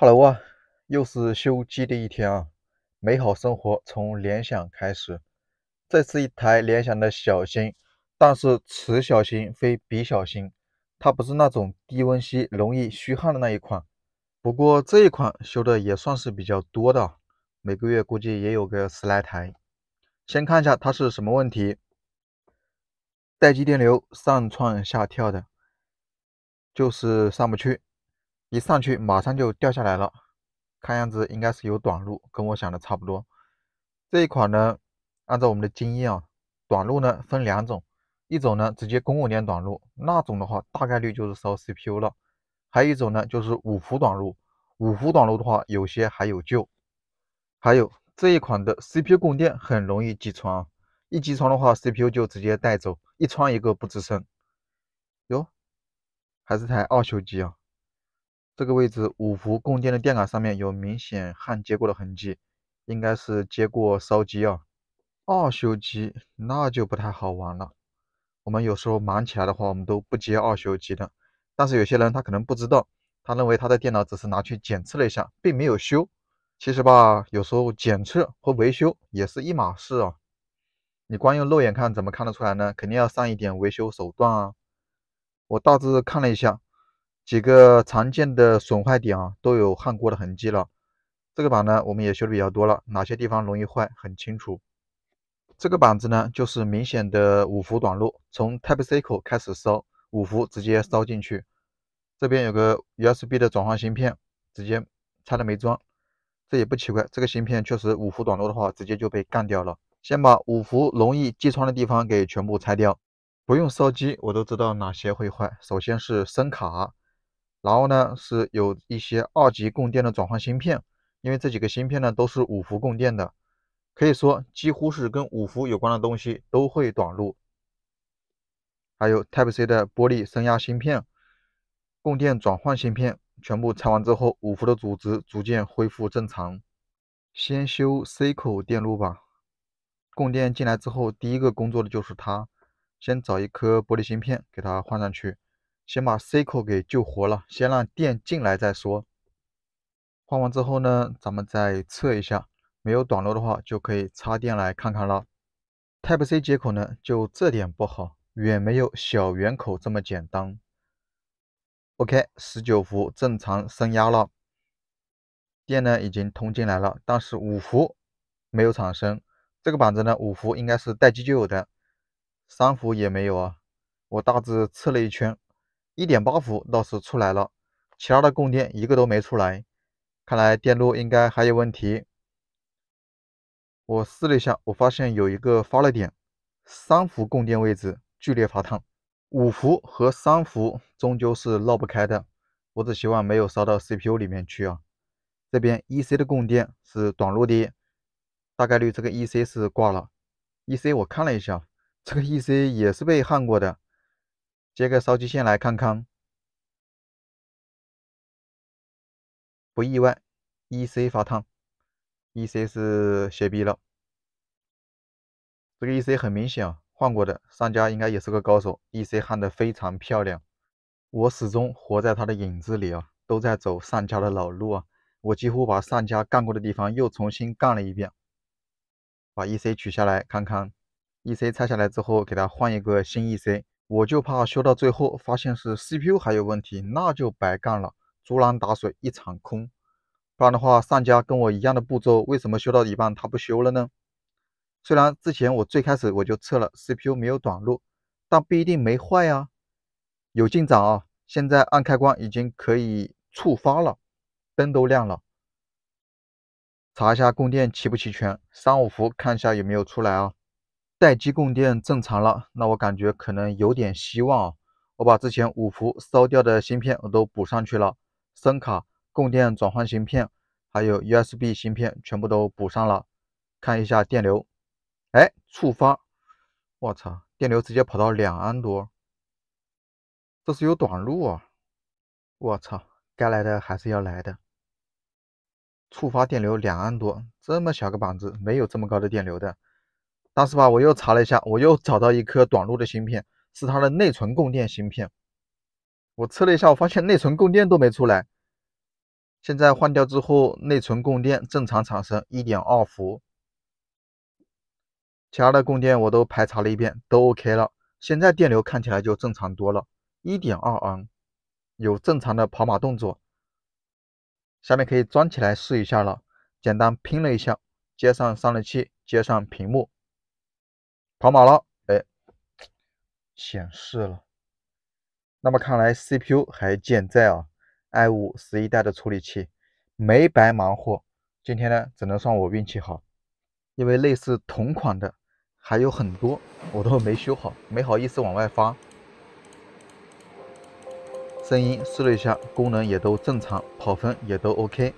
Hello 啊，又是修机的一天啊！美好生活从联想开始。这是一台联想的小新，但是此小新非彼小新，它不是那种低温锡容易虚焊的那一款。不过这一款修的也算是比较多的，每个月估计也有个十来台。先看一下它是什么问题，待机电流上窜下跳的，就是上不去。一上去马上就掉下来了，看样子应该是有短路，跟我想的差不多。这一款呢，按照我们的经验啊，短路呢分两种，一种呢直接公共点短路，那种的话大概率就是烧 CPU 了；还有一种呢就是五伏短路，五伏短路的话有些还有救。还有这一款的 CPU 供电很容易击穿啊，一击穿的话 CPU 就直接带走，一穿一个不吱声。哟，还是台二修机啊。这个位置五伏供电的电感上面有明显焊接过的痕迹，应该是接过烧机啊。二修机那就不太好玩了。我们有时候忙起来的话，我们都不接二修机的。但是有些人他可能不知道，他认为他的电脑只是拿去检测了一下，并没有修。其实吧，有时候检测和维修也是一码事啊。你光用肉眼看怎么看得出来呢？肯定要上一点维修手段啊。我大致看了一下。几个常见的损坏点啊，都有焊过的痕迹了。这个板呢，我们也修的比较多了，哪些地方容易坏很清楚。这个板子呢，就是明显的五伏短路，从 Type C 口开始烧，五伏直接烧进去。这边有个 USB 的转换芯片，直接拆了没装，这也不奇怪。这个芯片确实五伏短路的话，直接就被干掉了。先把五伏容易击穿的地方给全部拆掉，不用烧机，我都知道哪些会坏。首先是声卡。然后呢，是有一些二级供电的转换芯片，因为这几个芯片呢都是五伏供电的，可以说几乎是跟五伏有关的东西都会短路。还有 Type C 的玻璃升压芯片、供电转换芯片，全部拆完之后，五伏的阻值逐渐恢复正常。先修 C 口电路吧，供电进来之后，第一个工作的就是它，先找一颗玻璃芯片给它换上去。先把 C 口给救活了，先让电进来再说。换完之后呢，咱们再测一下，没有短路的话，就可以插电来看看了。Type C 接口呢，就这点不好，远没有小圆口这么简单。OK，十九伏正常升压了，电呢已经通进来了，但是五伏没有产生。这个板子呢，五伏应该是待机就有的，三伏也没有啊。我大致测了一圈。一点八伏倒是出来了，其他的供电一个都没出来，看来电路应该还有问题。我试了一下，我发现有一个发了点，三伏供电位置剧烈发烫，五伏和三伏终究是绕不开的。我只希望没有烧到 CPU 里面去啊。这边 EC 的供电是短路的，大概率这个 EC 是挂了。EC 我看了一下，这个 EC 也是被焊过的。接个烧机线来看看，不意外，EC 发烫，EC 是斜逼了。这个 EC 很明显啊，换过的商家应该也是个高手，EC 焊的非常漂亮。我始终活在他的影子里啊，都在走上家的老路啊。我几乎把上家干过的地方又重新干了一遍。把 EC 取下来看看，EC 拆下来之后，给它换一个新 EC。我就怕修到最后发现是 CPU 还有问题，那就白干了，竹篮打水一场空。不然的话，上家跟我一样的步骤，为什么修到一半他不修了呢？虽然之前我最开始我就测了 CPU 没有短路，但不一定没坏啊。有进展啊，现在按开关已经可以触发了，灯都亮了。查一下供电齐不齐全，三五伏，看一下有没有出来啊。待机供电正常了，那我感觉可能有点希望啊！我把之前五伏烧掉的芯片我都补上去了，声卡供电转换芯片还有 USB 芯片全部都补上了。看一下电流，哎，触发！我操，电流直接跑到两安多，这是有短路啊！我操，该来的还是要来的。触发电流两安多，这么小个板子没有这么高的电流的。当时吧，我又查了一下，我又找到一颗短路的芯片，是它的内存供电芯片。我测了一下，我发现内存供电都没出来。现在换掉之后，内存供电正常产生一点二伏，其他的供电我都排查了一遍，都 OK 了。现在电流看起来就正常多了，一点二安，有正常的跑马动作。下面可以装起来试一下了，简单拼了一下，接上散热器，接上屏幕。跑马了，哎，显示了。那么看来 CPU 还健在啊，i5 十一代的处理器没白忙活。今天呢，只能算我运气好，因为类似同款的还有很多，我都没修好，没好意思往外发。声音试了一下，功能也都正常，跑分也都 OK。